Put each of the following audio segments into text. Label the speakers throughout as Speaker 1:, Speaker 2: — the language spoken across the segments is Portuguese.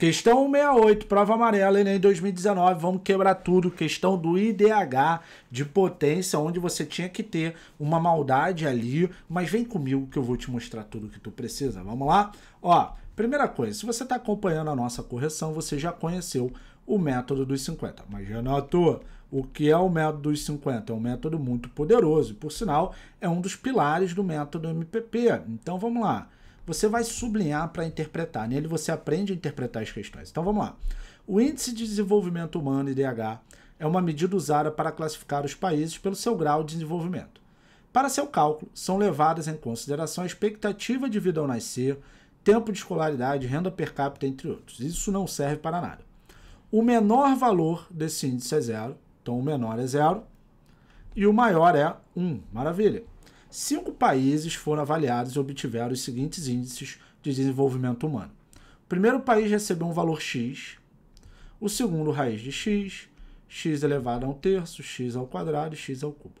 Speaker 1: Questão 168, prova amarela, Enem 2019, vamos quebrar tudo. Questão do IDH de potência, onde você tinha que ter uma maldade ali. Mas vem comigo que eu vou te mostrar tudo que tu precisa. Vamos lá? Ó, primeira coisa, se você está acompanhando a nossa correção, você já conheceu o método dos 50. Mas, Renato, o que é o método dos 50? É um método muito poderoso. Por sinal, é um dos pilares do método MPP. Então, vamos lá você vai sublinhar para interpretar. Nele você aprende a interpretar as questões. Então vamos lá. O Índice de Desenvolvimento Humano, IDH, é uma medida usada para classificar os países pelo seu grau de desenvolvimento. Para seu cálculo, são levadas em consideração a expectativa de vida ao nascer, tempo de escolaridade, renda per capita, entre outros. Isso não serve para nada. O menor valor desse índice é zero, então o menor é zero, e o maior é 1. Um. Maravilha! Cinco países foram avaliados e obtiveram os seguintes índices de desenvolvimento humano. O primeiro país recebeu um valor X, o segundo raiz de X, X elevado a um terço, X ao quadrado e X ao cubo.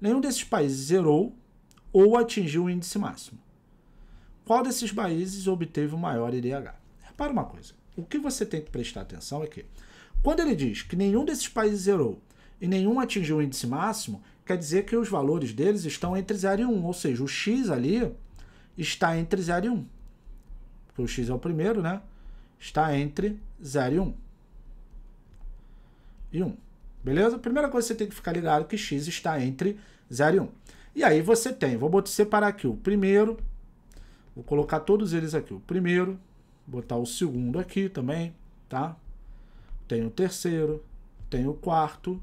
Speaker 1: Nenhum desses países zerou ou atingiu o índice máximo. Qual desses países obteve o maior IDH? Repara uma coisa. O que você tem que prestar atenção é que, quando ele diz que nenhum desses países zerou e nenhum atingiu o índice máximo, quer dizer que os valores deles estão entre 0 e 1, ou seja, o x ali está entre 0 e 1. o x é o primeiro, né? Está entre 0 e 1. E 1. Beleza? Primeira coisa que você tem que ficar ligado é que x está entre 0 e 1. E aí você tem, vou botar, separar aqui o primeiro, vou colocar todos eles aqui, o primeiro, botar o segundo aqui também, tá? Tem o terceiro, tem o quarto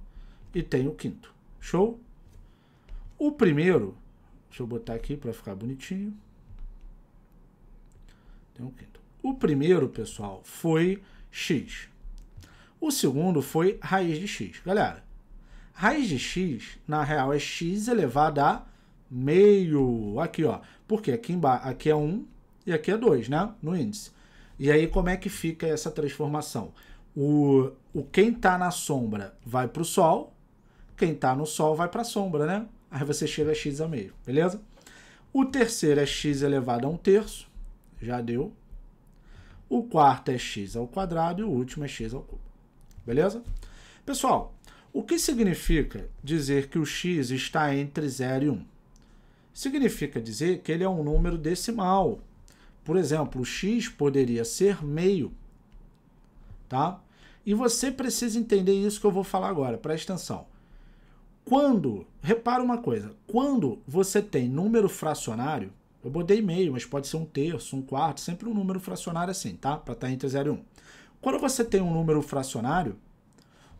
Speaker 1: e tem o quinto. Show? O primeiro, deixa eu botar aqui para ficar bonitinho. Tem um quinto. O primeiro, pessoal, foi x. O segundo foi raiz de x. Galera, raiz de x, na real, é x elevado a meio. Aqui, ó. Porque aqui, embaixo, aqui é 1 e aqui é 2, né? No índice. E aí, como é que fica essa transformação? O, o quem está na sombra vai para o sol, quem está no sol vai para a sombra, né? aí você chega a x a meio, beleza? O terceiro é x elevado a um terço, já deu. O quarto é x ao quadrado e o último é x ao cubo, beleza? Pessoal, o que significa dizer que o x está entre 0 e 1? Significa dizer que ele é um número decimal. Por exemplo, o x poderia ser meio, tá? E você precisa entender isso que eu vou falar agora, presta atenção. Quando, repara uma coisa, quando você tem número fracionário, eu botei meio, mas pode ser um terço, um quarto, sempre um número fracionário assim, tá? Para estar tá entre 0 e 1. Um. Quando você tem um número fracionário,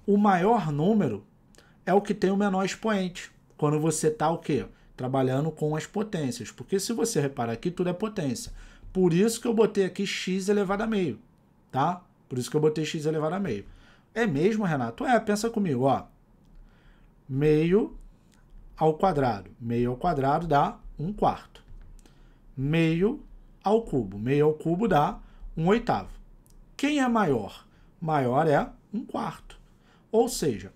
Speaker 1: o maior número é o que tem o menor expoente. Quando você tá o quê? Trabalhando com as potências. Porque se você reparar aqui, tudo é potência. Por isso que eu botei aqui x elevado a meio, tá? Por isso que eu botei x elevado a meio. É mesmo, Renato? É, pensa comigo, ó meio ao quadrado. Meio ao quadrado dá 1 quarto. Meio ao cubo. Meio ao cubo dá 1 oitavo. Quem é maior? Maior é 1 quarto. Ou seja,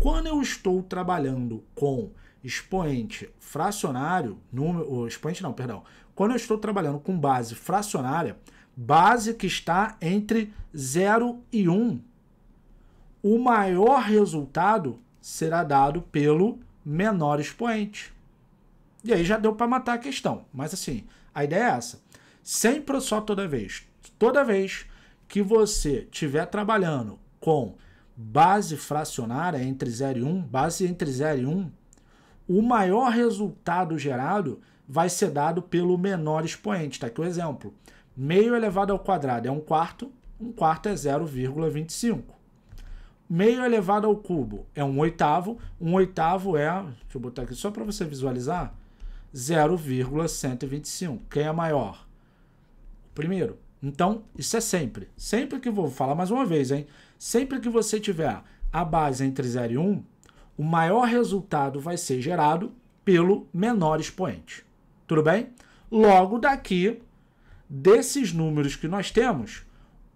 Speaker 1: quando eu estou trabalhando com expoente fracionário, número, expoente não, perdão. Quando eu estou trabalhando com base fracionária, base que está entre 0 e 1, o maior resultado será dado pelo menor expoente. E aí já deu para matar a questão. Mas assim, a ideia é essa. Sempre só toda vez. Toda vez que você estiver trabalhando com base fracionária entre 0 e 1, um, base entre 0 e 1, um, o maior resultado gerado vai ser dado pelo menor expoente. Está aqui o exemplo. Meio elevado ao quadrado é um quarto, um quarto é 0,25. Meio elevado ao cubo é um oitavo. Um oitavo é, deixa eu botar aqui só para você visualizar, 0,125. Quem é maior? primeiro. Então, isso é sempre. Sempre que vou falar mais uma vez, hein? Sempre que você tiver a base entre 0 e 1, um, o maior resultado vai ser gerado pelo menor expoente. Tudo bem? Logo daqui, desses números que nós temos,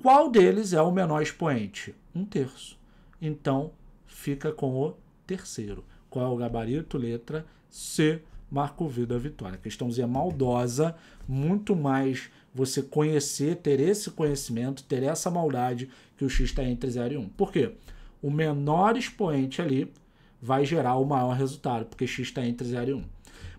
Speaker 1: qual deles é o menor expoente? Um terço então fica com o terceiro. Qual é o gabarito? Letra C, Marco Vida Vitória. Questãozinha é maldosa, muito mais você conhecer, ter esse conhecimento, ter essa maldade que o x está entre 0 e 1. Por quê? O menor expoente ali vai gerar o maior resultado, porque x está entre 0 e 1.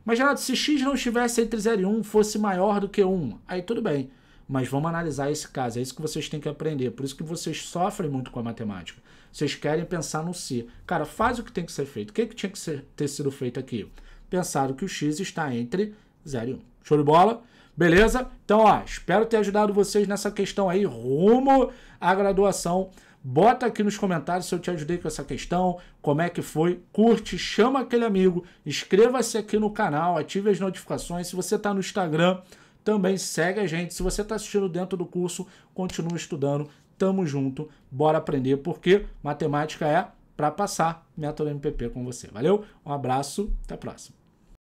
Speaker 1: Mas, Geraldo, se x não estivesse entre 0 e 1, fosse maior do que 1, aí tudo bem. Mas vamos analisar esse caso, é isso que vocês têm que aprender. Por isso que vocês sofrem muito com a matemática. Vocês querem pensar no si. Cara, faz o que tem que ser feito. O que, é que tinha que ser, ter sido feito aqui? Pensado que o x está entre 0 e 1. Um. Show de bola? Beleza? Então, ó, espero ter ajudado vocês nessa questão aí rumo à graduação. Bota aqui nos comentários se eu te ajudei com essa questão, como é que foi. Curte, chama aquele amigo, inscreva-se aqui no canal, ative as notificações. Se você está no Instagram, também segue a gente. Se você está assistindo dentro do curso, continue estudando. Tamo junto. Bora aprender, porque matemática é para passar método MPP com você. Valeu? Um abraço, até a próxima.